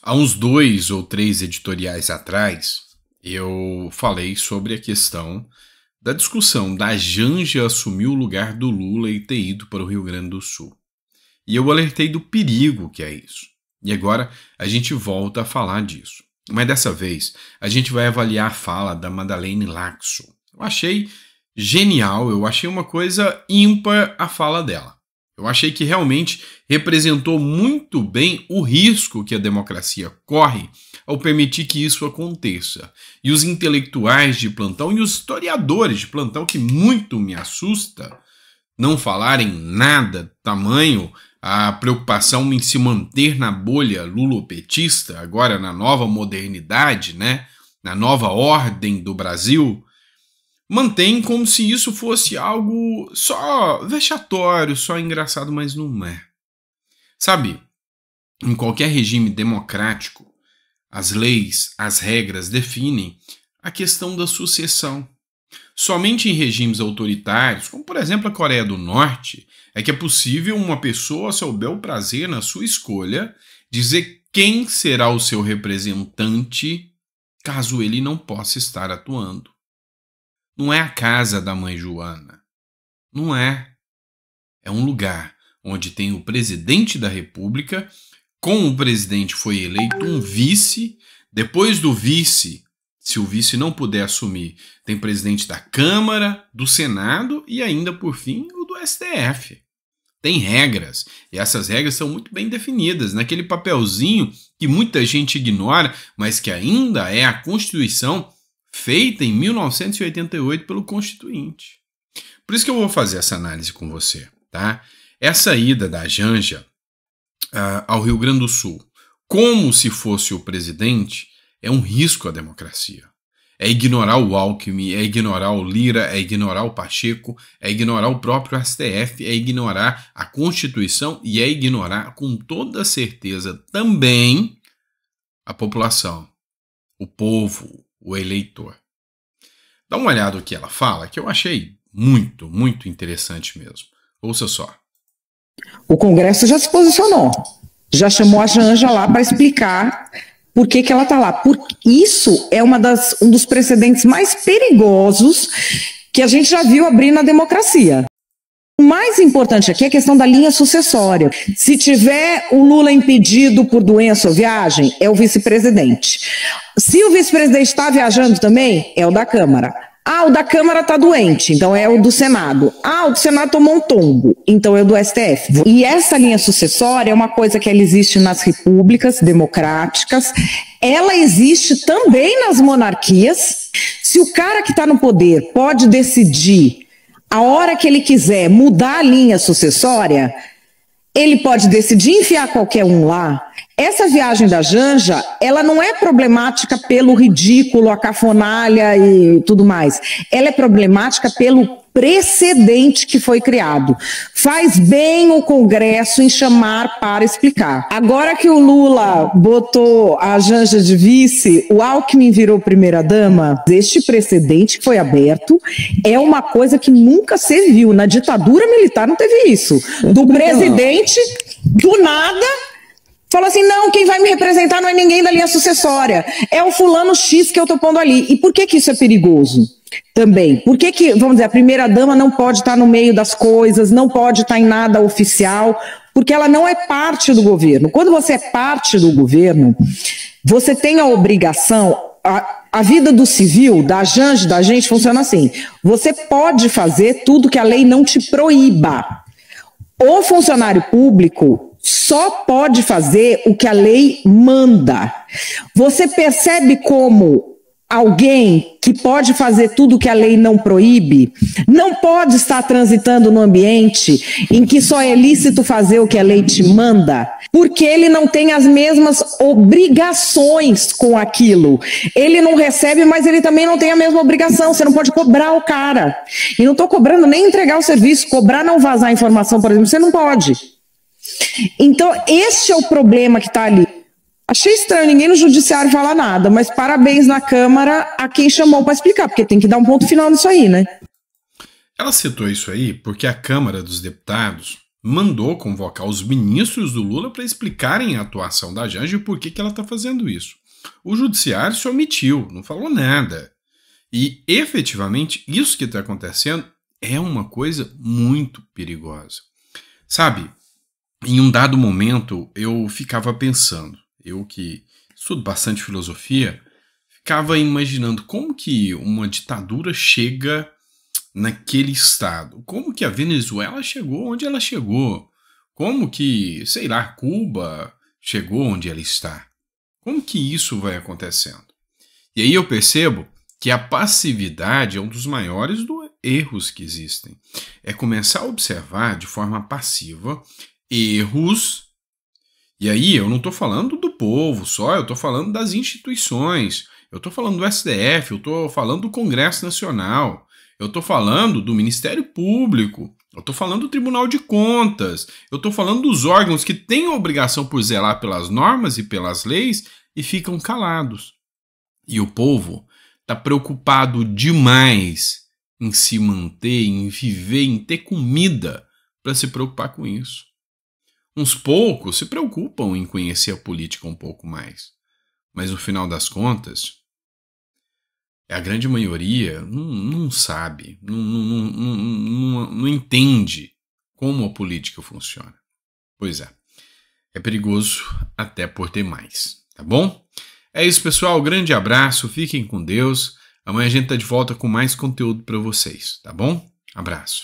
Há uns dois ou três editoriais atrás, eu falei sobre a questão da discussão da Janja assumir o lugar do Lula e ter ido para o Rio Grande do Sul. E eu alertei do perigo que é isso. E agora a gente volta a falar disso. Mas dessa vez a gente vai avaliar a fala da Madalene Laxo. Eu achei genial, eu achei uma coisa ímpar a fala dela. Eu achei que realmente representou muito bem o risco que a democracia corre ao permitir que isso aconteça. E os intelectuais de plantão e os historiadores de plantão, que muito me assusta não falarem nada tamanho a preocupação em se manter na bolha lulopetista, agora na nova modernidade, né? na nova ordem do Brasil, mantém como se isso fosse algo só vexatório, só engraçado, mas não é. Sabe, em qualquer regime democrático, as leis, as regras definem a questão da sucessão. Somente em regimes autoritários, como por exemplo a Coreia do Norte, é que é possível uma pessoa, seu bel prazer, na sua escolha, dizer quem será o seu representante caso ele não possa estar atuando. Não é a casa da mãe Joana. Não é. É um lugar onde tem o presidente da República, com o presidente foi eleito um vice, depois do vice, se o vice não puder assumir, tem presidente da Câmara, do Senado e ainda por fim o do STF. Tem regras, e essas regras são muito bem definidas naquele papelzinho que muita gente ignora, mas que ainda é a Constituição feita em 1988 pelo Constituinte. Por isso que eu vou fazer essa análise com você, tá? Essa ida da Janja uh, ao Rio Grande do Sul, como se fosse o presidente, é um risco à democracia. É ignorar o Alckmin, é ignorar o Lira, é ignorar o Pacheco, é ignorar o próprio STF, é ignorar a Constituição e é ignorar com toda certeza também a população, o povo, o eleitor. Dá uma olhada no que ela fala, que eu achei muito, muito interessante mesmo. Ouça só. O Congresso já se posicionou, já chamou a Janja lá para explicar por que, que ela está lá. Por isso é uma das, um dos precedentes mais perigosos que a gente já viu abrir na democracia. O mais importante aqui é a questão da linha sucessória. Se tiver o Lula impedido por doença ou viagem, é o vice-presidente. Se o vice-presidente está viajando também, é o da Câmara. Ah, o da Câmara está doente, então é o do Senado. Ah, o do Senado tomou um tombo, então é o do STF. E essa linha sucessória é uma coisa que ela existe nas repúblicas democráticas, ela existe também nas monarquias. Se o cara que está no poder pode decidir a hora que ele quiser mudar a linha sucessória, ele pode decidir enfiar qualquer um lá, essa viagem da Janja, ela não é problemática pelo ridículo, a cafonalha e tudo mais. Ela é problemática pelo precedente que foi criado. Faz bem o Congresso em chamar para explicar. Agora que o Lula botou a Janja de vice, o Alckmin virou primeira-dama. Este precedente que foi aberto é uma coisa que nunca se viu. Na ditadura militar não teve isso. Do presidente, do nada, Fala assim, não, quem vai me representar não é ninguém da linha é sucessória, é o fulano X que eu tô pondo ali. E por que que isso é perigoso? Também. Por que, que, vamos dizer, a primeira dama não pode estar no meio das coisas, não pode estar em nada oficial, porque ela não é parte do governo. Quando você é parte do governo, você tem a obrigação. A, a vida do civil, da Janja, da gente, funciona assim. Você pode fazer tudo que a lei não te proíba. O funcionário público, só pode fazer o que a lei manda. Você percebe como alguém que pode fazer tudo que a lei não proíbe não pode estar transitando no ambiente em que só é lícito fazer o que a lei te manda, porque ele não tem as mesmas obrigações com aquilo. Ele não recebe, mas ele também não tem a mesma obrigação. Você não pode cobrar o cara. E não estou cobrando nem entregar o serviço, cobrar não vazar informação, por exemplo, você não pode. Então, este é o problema que está ali. Achei estranho ninguém no judiciário falar nada, mas parabéns na Câmara a quem chamou para explicar, porque tem que dar um ponto final nisso aí, né? Ela citou isso aí porque a Câmara dos Deputados mandou convocar os ministros do Lula para explicarem a atuação da Janja e por que, que ela está fazendo isso. O judiciário se omitiu, não falou nada. E efetivamente, isso que está acontecendo é uma coisa muito perigosa. Sabe, em um dado momento eu ficava pensando, eu que estudo bastante filosofia, ficava imaginando como que uma ditadura chega naquele estado, como que a Venezuela chegou onde ela chegou, como que, sei lá, Cuba chegou onde ela está. Como que isso vai acontecendo? E aí eu percebo que a passividade é um dos maiores do erros que existem. É começar a observar de forma passiva erros. E aí eu não estou falando do povo só, eu estou falando das instituições, eu estou falando do STF, eu estou falando do Congresso Nacional, eu estou falando do Ministério Público, eu estou falando do Tribunal de Contas, eu estou falando dos órgãos que têm a obrigação por zelar pelas normas e pelas leis e ficam calados. E o povo está preocupado demais em se manter, em viver, em ter comida para se preocupar com isso. Uns poucos se preocupam em conhecer a política um pouco mais, mas no final das contas, é a grande maioria não, não sabe, não, não, não, não entende como a política funciona. Pois é, é perigoso até por demais, tá bom? É isso, pessoal. Grande abraço, fiquem com Deus. Amanhã a gente tá de volta com mais conteúdo para vocês, tá bom? Abraço.